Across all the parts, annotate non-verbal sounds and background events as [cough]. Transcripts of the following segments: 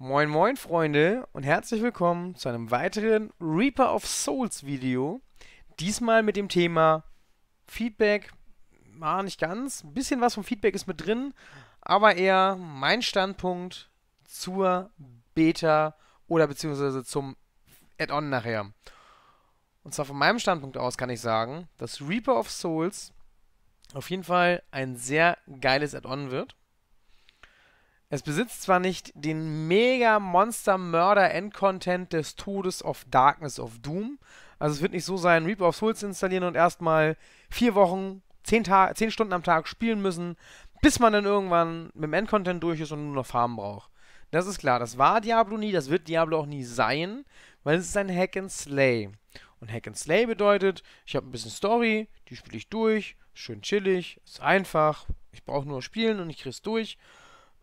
Moin moin Freunde und herzlich willkommen zu einem weiteren Reaper of Souls Video. Diesmal mit dem Thema Feedback, war ah, nicht ganz, ein bisschen was vom Feedback ist mit drin, aber eher mein Standpunkt zur Beta oder beziehungsweise zum Add-on nachher. Und zwar von meinem Standpunkt aus kann ich sagen, dass Reaper of Souls auf jeden Fall ein sehr geiles Add-on wird. Es besitzt zwar nicht den mega Monster Mörder Endcontent des Todes of Darkness of Doom. Also es wird nicht so sein, Reaper of Souls installieren und erstmal vier Wochen, zehn, zehn Stunden am Tag spielen müssen, bis man dann irgendwann mit dem Endcontent durch ist und nur noch Farmen braucht. Das ist klar, das war Diablo nie, das wird Diablo auch nie sein, weil es ist ein Hack and Slay. Und Hack and Slay bedeutet, ich habe ein bisschen Story, die spiele ich durch, schön chillig, ist einfach, ich brauche nur spielen und ich krieg's durch.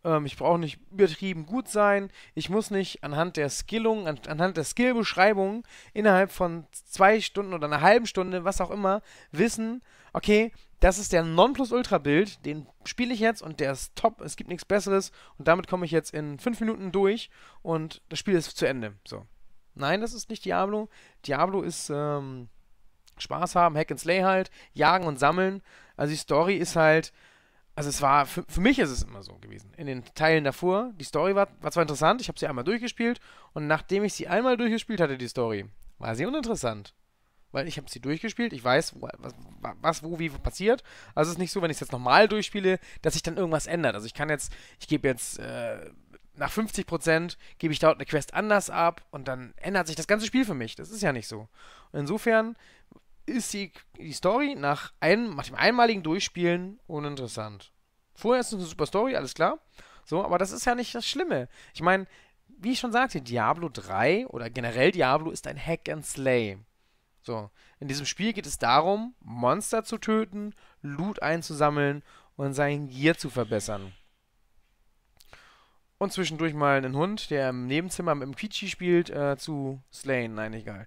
Ähm, ich brauche nicht übertrieben gut sein. Ich muss nicht anhand der Skillung, an, anhand der Skillbeschreibung innerhalb von zwei Stunden oder einer halben Stunde, was auch immer, wissen, okay, das ist der Nonplusultra-Bild, den spiele ich jetzt und der ist top, es gibt nichts Besseres und damit komme ich jetzt in fünf Minuten durch und das Spiel ist zu Ende. So. Nein, das ist nicht Diablo. Diablo ist ähm, Spaß haben, Hack and Slay halt, jagen und sammeln. Also die Story ist halt, also es war, für, für, mich ist es immer so gewesen. In den Teilen davor, die Story war, war zwar interessant, ich habe sie einmal durchgespielt und nachdem ich sie einmal durchgespielt hatte, die Story, war sie uninteressant. Weil ich habe sie durchgespielt, ich weiß, wo, was, was, wo, wie passiert. Also es ist nicht so, wenn ich es jetzt nochmal durchspiele, dass sich dann irgendwas ändert. Also ich kann jetzt, ich gebe jetzt äh, nach 50 gebe ich dort eine Quest anders ab und dann ändert sich das ganze Spiel für mich. Das ist ja nicht so. Und insofern ist die, die Story nach, ein, nach dem einmaligen Durchspielen uninteressant. Vorher ist es eine super Story, alles klar. So, aber das ist ja nicht das Schlimme. Ich meine, wie ich schon sagte, Diablo 3 oder generell Diablo ist ein Hack and Slay. So, in diesem Spiel geht es darum, Monster zu töten, Loot einzusammeln und sein Gier zu verbessern. Und zwischendurch mal einen Hund, der im Nebenzimmer mit dem Quietschi spielt, äh, zu slayen. Nein, egal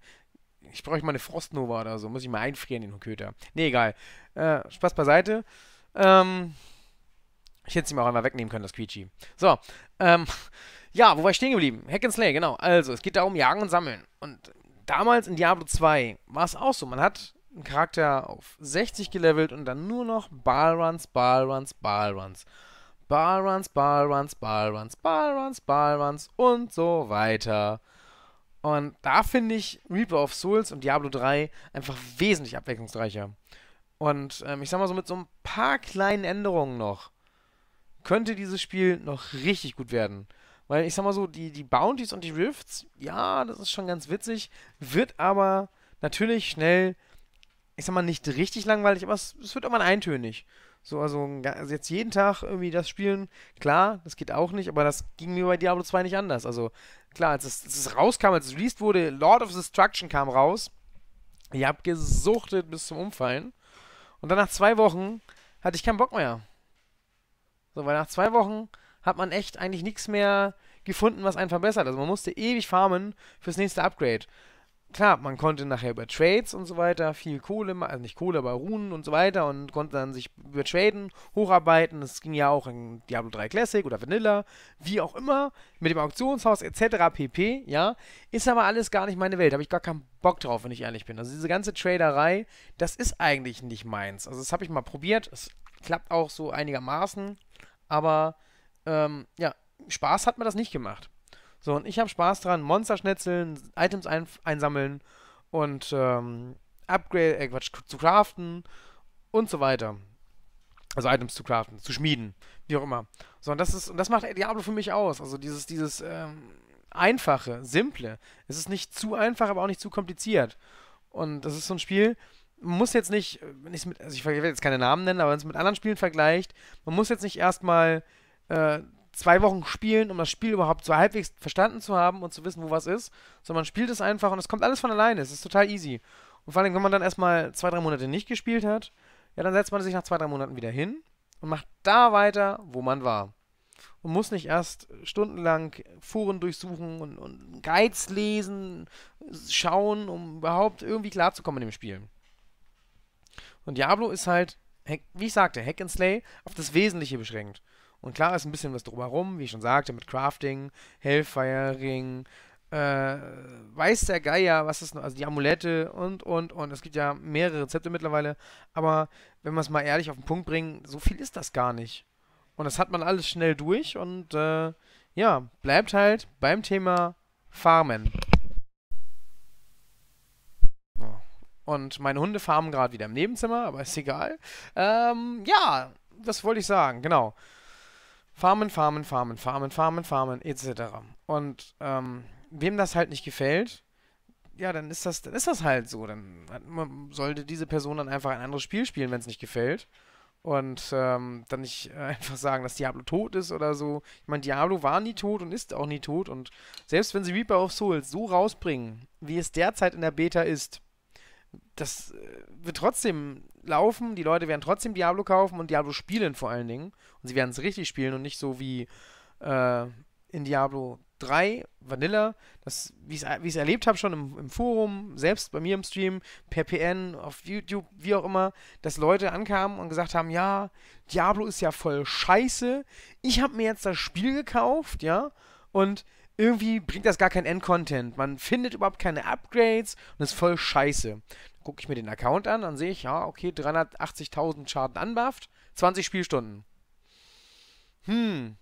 ich brauche mal eine Frostnova oder so. Muss ich mal einfrieren in den Köter. Nee, egal. Äh, Spaß beiseite. Ähm, ich hätte es ihm auch einmal wegnehmen können, das Quietschi. So, ähm, [laughs] ja, wo war ich stehen geblieben? Hack and Slay, genau. Also, es geht darum, jagen und sammeln. Und damals in Diablo 2 war es auch so. Man hat einen Charakter auf 60 gelevelt und dann nur noch Ballruns, Ballruns. Ballruns, Ballruns, Ballruns, Ballruns, Ballruns, Ballruns und so weiter. Und da finde ich Reaper of Souls und Diablo 3 einfach wesentlich abwechslungsreicher. Und ähm, ich sag mal so, mit so ein paar kleinen Änderungen noch könnte dieses Spiel noch richtig gut werden. Weil ich sag mal so, die, die Bounties und die Rifts, ja, das ist schon ganz witzig, wird aber natürlich schnell, ich sag mal, nicht richtig langweilig, aber es, es wird irgendwann eintönig. So, also, also, jetzt jeden Tag irgendwie das spielen, klar, das geht auch nicht, aber das ging mir bei Diablo 2 nicht anders. Also, klar, als es, als es rauskam, als es released wurde, Lord of Destruction kam raus. Ich hab gesuchtet bis zum Umfallen. Und dann nach zwei Wochen hatte ich keinen Bock mehr. So, weil nach zwei Wochen hat man echt eigentlich nichts mehr gefunden, was einen verbessert. Also man musste ewig farmen fürs nächste Upgrade klar, man konnte nachher über Trades und so weiter viel Kohle, also nicht Kohle, aber Runen und so weiter und konnte dann sich über Traden hocharbeiten. Das ging ja auch in Diablo 3 Classic oder Vanilla, wie auch immer, mit dem Auktionshaus etc. pp. Ja, ist aber alles gar nicht meine Welt. Habe ich gar keinen Bock drauf, wenn ich ehrlich bin. Also diese ganze Traderei, das ist eigentlich nicht meins. Also das habe ich mal probiert. Es klappt auch so einigermaßen, aber ähm, ja, Spaß hat mir das nicht gemacht. So, und ich habe Spaß dran, Monster schnetzeln, Items ein einsammeln und ähm, Upgrade, äh, Quatsch, zu craften und so weiter. Also Items zu craften, zu schmieden, wie auch immer. So, und das ist, und das macht Diablo für mich aus. Also dieses, dieses ähm, Einfache, Simple. Es ist nicht zu einfach, aber auch nicht zu kompliziert. Und das ist so ein Spiel, man muss jetzt nicht, wenn ich es mit, also ich werde jetzt keine Namen nennen, aber wenn es mit anderen Spielen vergleicht, man muss jetzt nicht erstmal äh, zwei Wochen spielen, um das Spiel überhaupt so halbwegs verstanden zu haben und zu wissen, wo was ist, sondern man spielt es einfach und es kommt alles von alleine. Es ist total easy. Und vor allem, wenn man dann erstmal zwei, drei Monate nicht gespielt hat, ja, dann setzt man sich nach zwei, drei Monaten wieder hin und macht da weiter, wo man war. Und muss nicht erst stundenlang Foren durchsuchen und, und Guides lesen, schauen, um überhaupt irgendwie klarzukommen in dem Spiel. Und Diablo ist halt, wie ich sagte, Hack and Slay auf das Wesentliche beschränkt. Und klar ist ein bisschen was drumherum, wie ich schon sagte, mit Crafting, Hellfire-Ring, äh, weiß der Geier, was ist noch, also die Amulette und, und, und. Es gibt ja mehrere Rezepte mittlerweile, aber wenn wir es mal ehrlich auf den Punkt bringen, so viel ist das gar nicht. Und das hat man alles schnell durch und äh, ja, bleibt halt beim Thema Farmen. Und meine Hunde farmen gerade wieder im Nebenzimmer, aber ist egal. Ähm, ja, das wollte ich sagen, genau. Farmen, farmen, farmen, farmen, farmen, farmen, etc. Und ähm, wem das halt nicht gefällt, ja, dann ist das, dann ist das halt so. Dann man sollte diese Person dann einfach ein anderes Spiel spielen, wenn es nicht gefällt. Und ähm, dann nicht äh, [laughs] einfach sagen, dass Diablo tot ist oder so. Ich meine, Diablo war nie tot und ist auch nie tot. Und selbst wenn sie Reaper of Souls so rausbringen, wie es derzeit in der Beta ist, das äh, wird trotzdem laufen, die Leute werden trotzdem Diablo kaufen und Diablo spielen vor allen Dingen. Und sie werden es richtig spielen und nicht so wie äh, in Diablo 3 Vanilla, das, wie ich es erlebt habe, schon im, im, Forum, selbst bei mir im Stream, per PN, auf YouTube, wie auch immer, dass Leute ankamen und gesagt haben, ja, Diablo ist ja voll scheiße, ich habe mir jetzt das Spiel gekauft, ja, und irgendwie bringt das gar kein Endcontent. Man findet überhaupt keine Upgrades und ist voll scheiße. Dann gucke ich mir den Account an, dann sehe ich, ja, okay, 380.000 Schaden anbufft, 20 Spielstunden. Hm.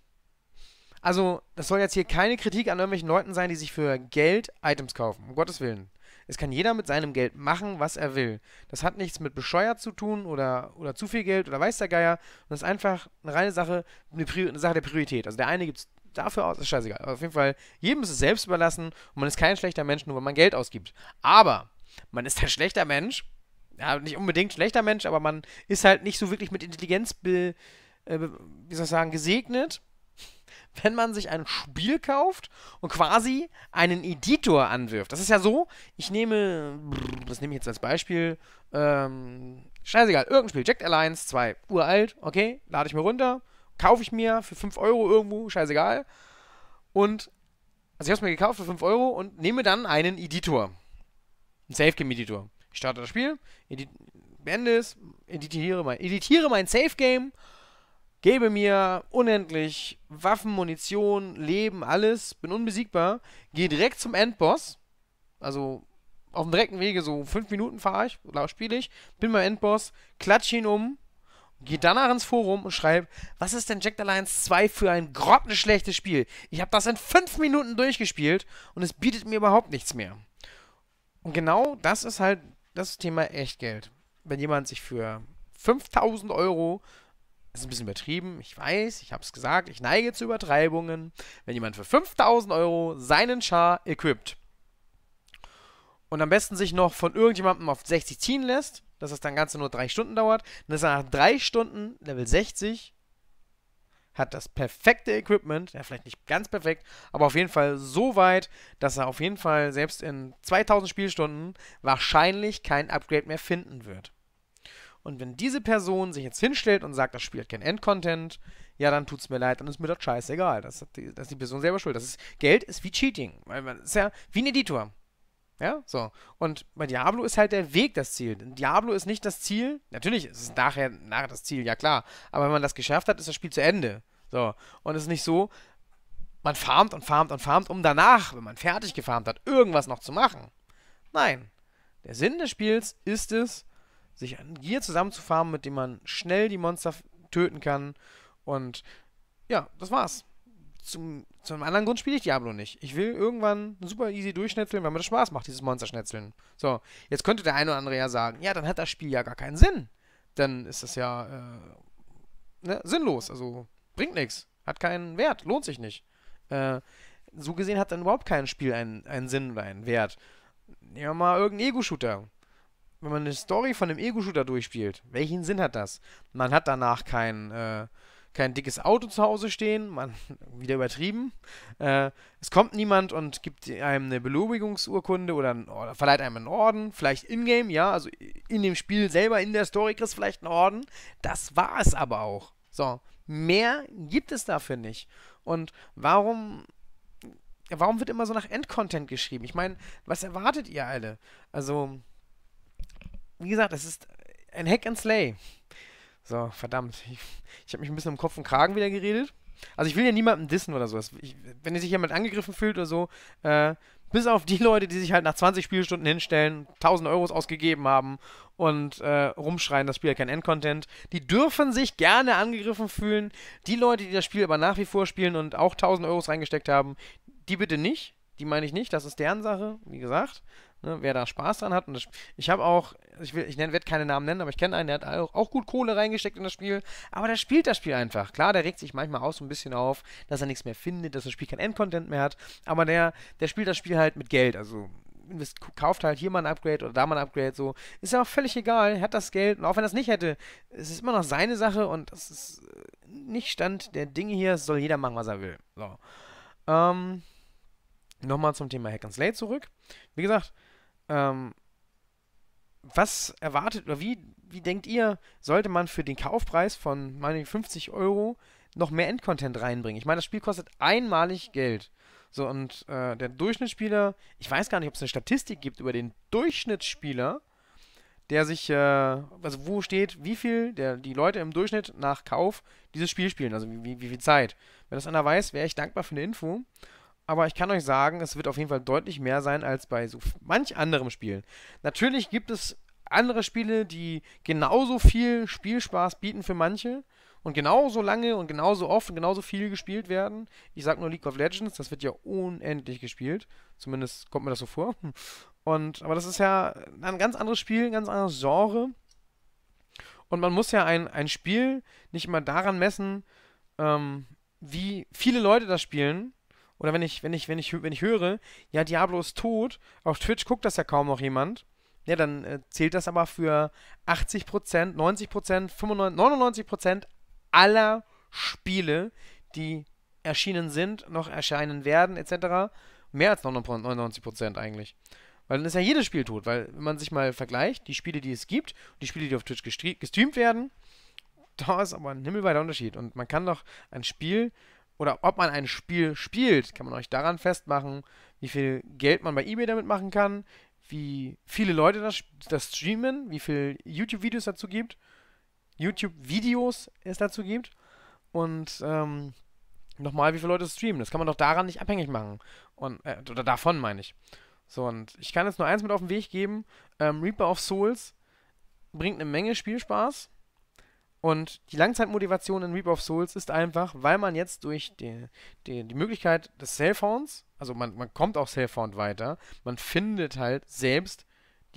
Also, das soll jetzt hier keine Kritik an irgendwelchen Leuten sein, die sich für Geld Items kaufen. Um Gottes Willen. Es kann jeder mit seinem Geld machen, was er will. Das hat nichts mit bescheuert zu tun oder, oder zu viel Geld oder weiß der Geier. Und das ist einfach eine reine Sache, eine, eine Sache der Priorität. Also der eine gibt es dafür aus, ist scheißegal. Aber auf jeden Fall, jedem ist es selbst überlassen und man ist kein schlechter Mensch, nur wenn man Geld ausgibt. Aber man ist ein halt schlechter Mensch, ja, nicht unbedingt schlechter Mensch, aber man ist halt nicht so wirklich mit Intelligenz, be, äh, wie soll ich sagen, gesegnet, [laughs] wenn man sich ein Spiel kauft und quasi einen Editor anwirft. Das ist ja so, ich nehme, das nehme ich jetzt als Beispiel, ähm, scheißegal, irgendein Spiel, Jacked Alliance 2, uralt, okay, lade ich mir runter, kaufe ich mir für 5 Euro irgendwo, scheißegal. Und, also ich habe es mir gekauft für 5 Euro und nehme dann einen Editor. Einen Safe-Game-Editor. Ich starte das Spiel, edit beende es, editiere mein, editiere mein Safe-Game, gebe mir unendlich Waffen, Munition, Leben, alles, bin unbesiegbar, gehe direkt zum Endboss, also auf dem direkten Wege, so 5 Minuten fahre ich, laut spiele ich, bin beim Endboss, klatsche ihn um, Geh danach ins Forum und schreib, was ist denn Jack Alliance 2 für ein grottenschlechtes Spiel? Ich habe das in fünf Minuten durchgespielt und es bietet mir überhaupt nichts mehr. Und genau das ist halt das Thema Echtgeld. Wenn jemand sich für 5000 Euro, das ist ein bisschen übertrieben, ich weiß, ich habe es gesagt, ich neige zu Übertreibungen, wenn jemand für 5000 Euro seinen Char equipped und am besten sich noch von irgendjemandem auf 60 ziehen lässt, dass das dann Ganze nur drei Stunden dauert, dann ist er nach drei Stunden Level 60, hat das perfekte Equipment, ja vielleicht nicht ganz perfekt, aber auf jeden Fall so weit, dass er auf jeden Fall selbst in 2000 Spielstunden wahrscheinlich kein Upgrade mehr finden wird. Und wenn diese Person sich jetzt hinstellt und sagt, das Spiel hat kein Endcontent, ja, dann tut es mir leid, dann ist mir das scheißegal. Das, die, das ist die Person selber schuld. Das ist, Geld ist wie Cheating. Weil man ist ja wie ein Editor. Ja, so. Und bei Diablo ist halt der Weg das Ziel. Diablo ist nicht das Ziel. Natürlich ist es nachher, nachher das Ziel, ja klar. Aber wenn man das geschafft hat, ist das Spiel zu Ende. So. Und es ist nicht so, man farmt und farmt und farmt, um danach, wenn man fertig gefarmt hat, irgendwas noch zu machen. Nein. Der Sinn des Spiels ist es, sich ein Gier zusammenzufarmen, mit dem man schnell die Monster töten kann. Und ja, das war's zum, zum anderen Grund spiele ich Diablo nicht. Ich will irgendwann super easy durchschnetzeln, weil mir das Spaß macht, dieses Monsterschnetzeln. So, jetzt könnte der eine oder andere ja sagen, ja, dann hat das Spiel ja gar keinen Sinn. Dann ist das ja äh, ne, sinnlos, also bringt nichts, hat keinen Wert, lohnt sich nicht. Äh, so gesehen hat dann überhaupt kein Spiel einen, einen Sinn oder einen Wert. Nehmen wir mal irgendeinen Ego-Shooter. Wenn man eine Story von einem Ego-Shooter durchspielt, welchen Sinn hat das? Man hat danach keinen... Äh, kein dickes Auto zu Hause stehen, man, [laughs] wieder übertrieben. Äh, es kommt niemand und gibt einem eine Belobigungsurkunde oder, ein, oder verleiht einem einen Orden, vielleicht in-game, ja, also in dem Spiel selber, in der Story kriegst du vielleicht einen Orden. Das war es aber auch. So, mehr gibt es dafür nicht. Und warum warum wird immer so nach Endcontent geschrieben? Ich meine, was erwartet ihr alle? Also, wie gesagt, es ist ein Hack and Slay. So, verdammt. Ich, ich habe mich ein bisschen im Kopf und Kragen wieder geredet. Also ich will ja niemanden dissen oder sowas. Ich, wenn sich jemand angegriffen fühlt oder so, äh, bis auf die Leute, die sich halt nach 20 Spielstunden hinstellen, 1000 Euros ausgegeben haben und äh, rumschreien, das Spiel hat kein Endcontent, die dürfen sich gerne angegriffen fühlen. Die Leute, die das Spiel aber nach wie vor spielen und auch 1000 Euros reingesteckt haben, die bitte nicht. Die meine ich nicht, das ist deren Sache, wie gesagt. Ne, wer da Spaß dran hat. Und das, ich habe auch, also ich, will, ich werde keine Namen nennen, aber ich kenne einen, der hat auch, auch, gut Kohle reingesteckt in das Spiel. Aber der spielt das Spiel einfach. Klar, der regt sich manchmal auch so ein bisschen auf, dass er nichts mehr findet, dass das Spiel kein Endcontent mehr hat. Aber der, der spielt das Spiel halt mit Geld. Also kauft halt hier mal ein Upgrade oder da mal ein Upgrade. So ist ja auch völlig egal. Er Hat das Geld. Und auch wenn er es nicht hätte, es ist immer noch seine Sache und das ist äh, nicht Stand der Dinge hier. Es soll jeder machen, was er will. So. Ähm, Nochmal zum Thema Hack and Slay zurück. Wie gesagt, ähm, was erwartet oder wie, wie denkt ihr, sollte man für den Kaufpreis von meine 50 Euro noch mehr Endcontent reinbringen? Ich meine, das Spiel kostet einmalig Geld. So, und äh, der Durchschnittsspieler, ich weiß gar nicht, ob es eine Statistik gibt über den Durchschnittsspieler, der sich, äh, also wo steht, wie viel der, die Leute im Durchschnitt nach Kauf dieses Spiel spielen, also wie, wie, wie viel Zeit. Wenn das einer weiß, wäre ich dankbar für eine Info aber ich kann euch sagen, es wird auf jeden Fall deutlich mehr sein als bei so manch anderem Spiel. Natürlich gibt es andere Spiele, die genauso viel Spielspaß bieten für manche und genauso lange und genauso oft und genauso viel gespielt werden. Ich sag nur League of Legends, das wird ja unendlich gespielt. Zumindest kommt mir das so vor. [laughs] Und, aber das ist ja ein ganz anderes Spiel, ein ganz anderes Genre. Und man muss ja ein, ein Spiel nicht immer daran messen, ähm, wie viele Leute das spielen, oder wenn ich, wenn ich, wenn ich, wenn ich höre, ja, Diablo ist tot, auf Twitch guckt das ja kaum noch jemand, ja, dann äh, zählt das aber für 80%, 90%, 95%, 99% aller Spiele, die erschienen sind, noch erscheinen werden, etc. Mehr als 99% eigentlich. Weil dann ist ja jedes Spiel tot, weil wenn man sich mal vergleicht, die Spiele, die es gibt, die Spiele, die auf Twitch gestreamt werden, da ist aber ein himmelweiter Unterschied. Und man kann doch ein Spiel oder ob man ein Spiel spielt, kann man euch daran festmachen, wie viel Geld man bei eBay damit machen kann, wie viele Leute das, das streamen, wie viele YouTube-Videos dazu gibt, YouTube-Videos es dazu gibt und ähm, nochmal, wie viele Leute streamen. Das kann man doch daran nicht abhängig machen. Und, äh, oder davon meine ich. So, und ich kann jetzt nur eins mit auf den Weg geben. Ähm, Reaper of Souls bringt eine Menge Spielspaß. Und die Langzeitmotivation in Reap of Souls ist einfach, weil man jetzt durch die, die, die Möglichkeit des Cellphones, also man, man kommt auch Cellphone weiter, man findet halt selbst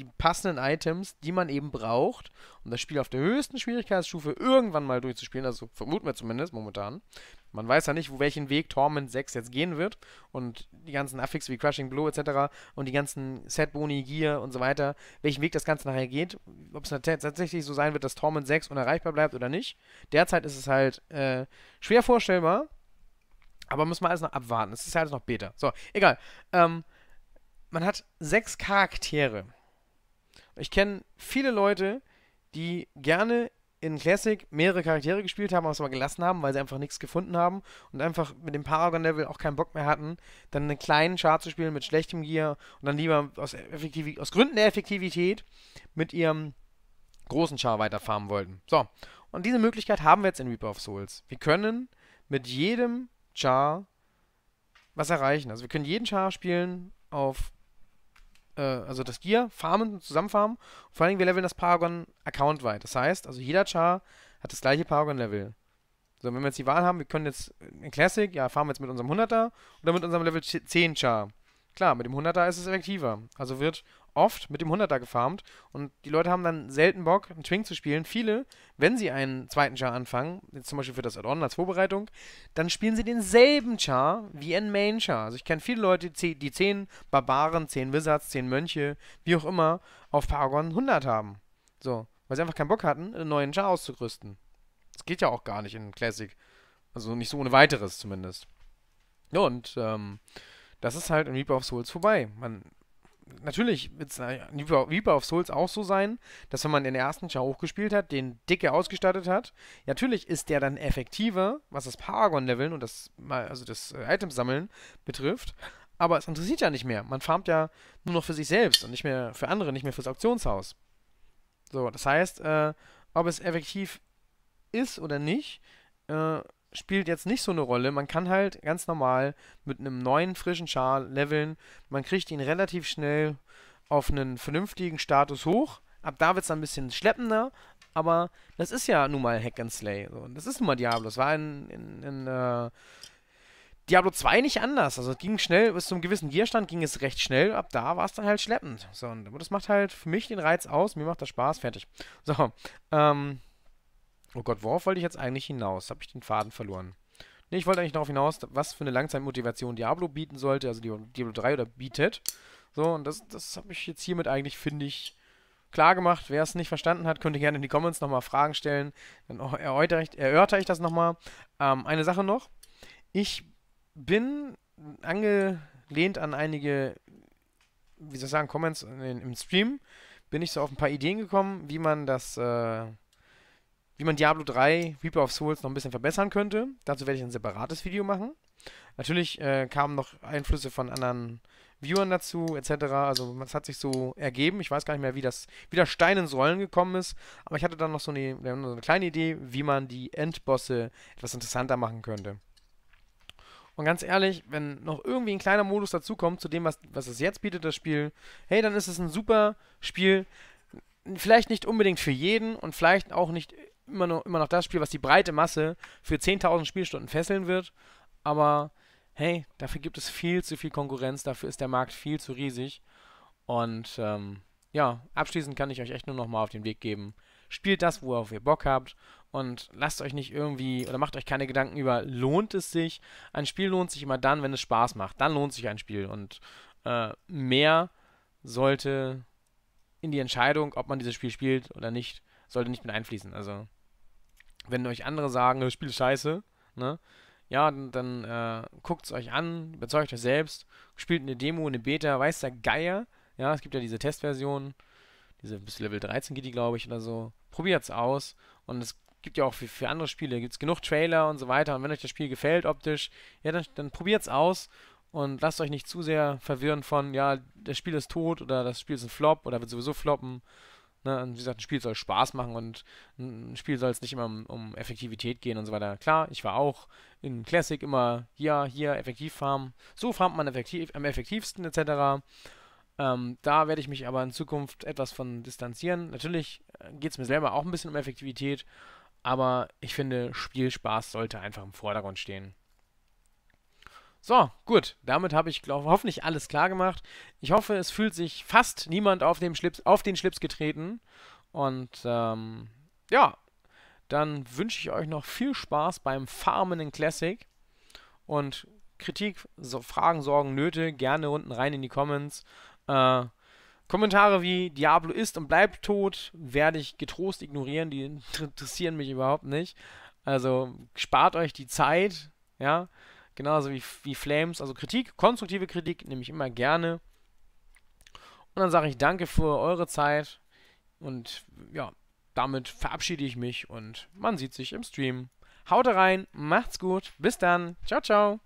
die passenden Items, die man eben braucht, um das Spiel auf der höchsten Schwierigkeitsstufe irgendwann mal durchzuspielen. Also vermuten wir zumindest momentan. Man weiß ja nicht, welchen Weg Torment 6 jetzt gehen wird. Und die ganzen Affixe wie Crushing Blow etc. und die ganzen Set-Boni, Gear und so weiter, welchen Weg das Ganze nachher geht. Ob es tatsächlich so sein wird, dass Torment 6 unerreichbar bleibt oder nicht. Derzeit ist es halt äh, schwer vorstellbar. Aber müssen wir alles noch abwarten. Es ist ja alles halt noch Beta. So, egal. Ähm, man hat sechs Charaktere ich kenne viele Leute, die gerne in Classic mehrere Charaktere gespielt haben, aber es aber gelassen haben, weil sie einfach nichts gefunden haben und einfach mit dem Paragon-Level auch keinen Bock mehr hatten, dann einen kleinen Char zu spielen mit schlechtem Gear und dann lieber aus, Effektiv aus Gründen der Effektivität mit ihrem großen Char weiterfarmen wollten. So, und diese Möglichkeit haben wir jetzt in Reaper of Souls. Wir können mit jedem Char was erreichen. Also wir können jeden Char spielen auf äh, also das Gear farmen und zusammenfarmen. Und vor allem, wir leveln das Paragon accountweit. Das heißt, also jeder Char hat das gleiche Paragon-Level. So, wenn wir jetzt die Wahl haben, wir können jetzt in Classic, ja, farmen wir jetzt mit unserem 100er oder mit unserem Level 10 Char. Klar, mit dem 100er ist es effektiver. Also wird oft mit dem 100er gefarmt und die Leute haben dann selten Bock, einen Twink zu spielen. Viele, wenn sie einen zweiten Char anfangen, jetzt zum Beispiel für das Add-on als Vorbereitung, dann spielen sie denselben Char wie ein Main Char. Also ich kenne viele Leute, die 10 Barbaren, 10 Wizards, 10 Mönche, wie auch immer, auf Paragon 100 haben. So, weil sie einfach keinen Bock hatten, einen neuen Char auszurüsten. Das geht ja auch gar nicht in Classic. Also nicht so ohne weiteres zumindest. Ja, und ähm, das ist halt in Reaper of Souls vorbei. Man natürlich wird es wie bei auf Souls auch so sein, dass wenn man den ersten Char hochgespielt hat, den dicke ausgestattet hat, natürlich ist der dann effektiver, was das Paragon-Leveln und das, also das äh, Itemsammeln betrifft. Aber es interessiert ja nicht mehr. Man farmt ja nur noch für sich selbst und nicht mehr für andere, nicht mehr fürs Auktionshaus. So, das heißt, äh, ob es effektiv ist oder nicht, äh, spielt jetzt nicht so eine Rolle. Man kann halt ganz normal mit einem neuen, frischen Char leveln. Man kriegt ihn relativ schnell auf einen vernünftigen Status hoch. Ab da wird es ein bisschen schleppender, aber das ist ja nun mal Hack and Slay. Das ist nun mal Diablo. Das war in, in, in äh, Diablo 2 nicht anders. Also es ging schnell, bis zum gewissen Gierstand ging es recht schnell. Ab da war es dann halt schleppend. So, und das macht halt für mich den Reiz aus. Mir macht das Spaß. Fertig. So, ähm, Oh Gott, worauf wollte ich jetzt eigentlich hinaus? Habe ich den Faden verloren? Ne, ich wollte eigentlich darauf hinaus, was für eine Langzeitmotivation Diablo bieten sollte, also Diablo 3 oder bietet. So, und das, das habe ich jetzt hiermit eigentlich, finde ich, klar gemacht. Wer es nicht verstanden hat, könnt ihr gerne in die Comments nochmal Fragen stellen. Dann erörtere ich, erörtere ich das nochmal. Ähm, eine Sache noch. Ich bin angelehnt an einige, wie soll ich sagen, Comments in, im Stream, bin ich so auf ein paar Ideen gekommen, wie man das... Äh, wie man Diablo 3 Reaper of Souls noch ein bisschen verbessern könnte. Dazu werde ich ein separates Video machen. Natürlich äh, kamen noch Einflüsse von anderen Viewern dazu, etc. Also es hat sich so ergeben. Ich weiß gar nicht mehr, wie das, wie der Stein ins Rollen gekommen ist. Aber ich hatte dann noch so eine, so eine kleine Idee, wie man die Endbosse etwas interessanter machen könnte. Und ganz ehrlich, wenn noch irgendwie ein kleiner Modus dazukommt zu dem, was, was es jetzt bietet, das Spiel, hey, dann ist es ein super Spiel. Vielleicht nicht unbedingt für jeden und vielleicht auch nicht immer noch, immer noch das Spiel, was die breite Masse für 10.000 Spielstunden fesseln wird. Aber hey, dafür gibt es viel zu viel Konkurrenz, dafür ist der Markt viel zu riesig. Und ähm, ja, abschließend kann ich euch echt nur nochmal auf den Weg geben. Spielt das, worauf ihr Bock habt und lasst euch nicht irgendwie oder macht euch keine Gedanken über, lohnt es sich? Ein Spiel lohnt sich immer dann, wenn es Spaß macht. Dann lohnt sich ein Spiel und äh, mehr sollte in die Entscheidung, ob man dieses Spiel spielt oder nicht, sollte nicht mit einfließen. Also wenn euch andere sagen, das Spiel ist scheiße, ne? Ja, dann, dann äh, guckt es euch an, überzeugt euch selbst, spielt eine Demo, eine Beta, weiß der Geier. Ja, es gibt ja diese Testversion, diese bis Level 13 geht die, glaube ich, oder so. Probiert's aus und es gibt ja auch für, für andere Spiele, gibt es genug Trailer und so weiter. Und wenn euch das Spiel gefällt optisch, ja, dann, dann probiert's aus und lasst euch nicht zu sehr verwirren von, ja, das Spiel ist tot oder das Spiel ist ein Flop oder wird sowieso floppen Ne? Und wie gesagt, ein Spiel soll Spaß machen und ein Spiel soll es nicht immer um, um, Effektivität gehen und so weiter. Klar, ich war auch in Classic immer hier, hier, effektiv farmen. So farmt man effektiv, am effektivsten etc. Ähm, da werde ich mich aber in Zukunft etwas von distanzieren. Natürlich äh, geht es mir selber auch ein bisschen um Effektivität, aber ich finde, Spielspaß sollte einfach im Vordergrund stehen. So, gut. Damit habe ich, glaube hoffentlich alles klar gemacht. Ich hoffe, es fühlt sich fast niemand auf, dem Schlips, auf den Schlips getreten. Und ähm, ja, dann wünsche ich euch noch viel Spaß beim Farmen in Classic. Und Kritik, so Fragen, Sorgen, Nöte gerne unten rein in die Comments. Äh, Kommentare wie Diablo ist und bleibt tot werde ich getrost ignorieren. Die interessieren mich überhaupt nicht. Also spart euch die Zeit, ja. Genauso wie, wie Flames. Also Kritik, konstruktive Kritik nehme ich immer gerne. Und dann sage ich danke für eure Zeit. Und ja, damit verabschiede ich mich und man sieht sich im Stream. Haut rein, macht's gut, bis dann, ciao, ciao.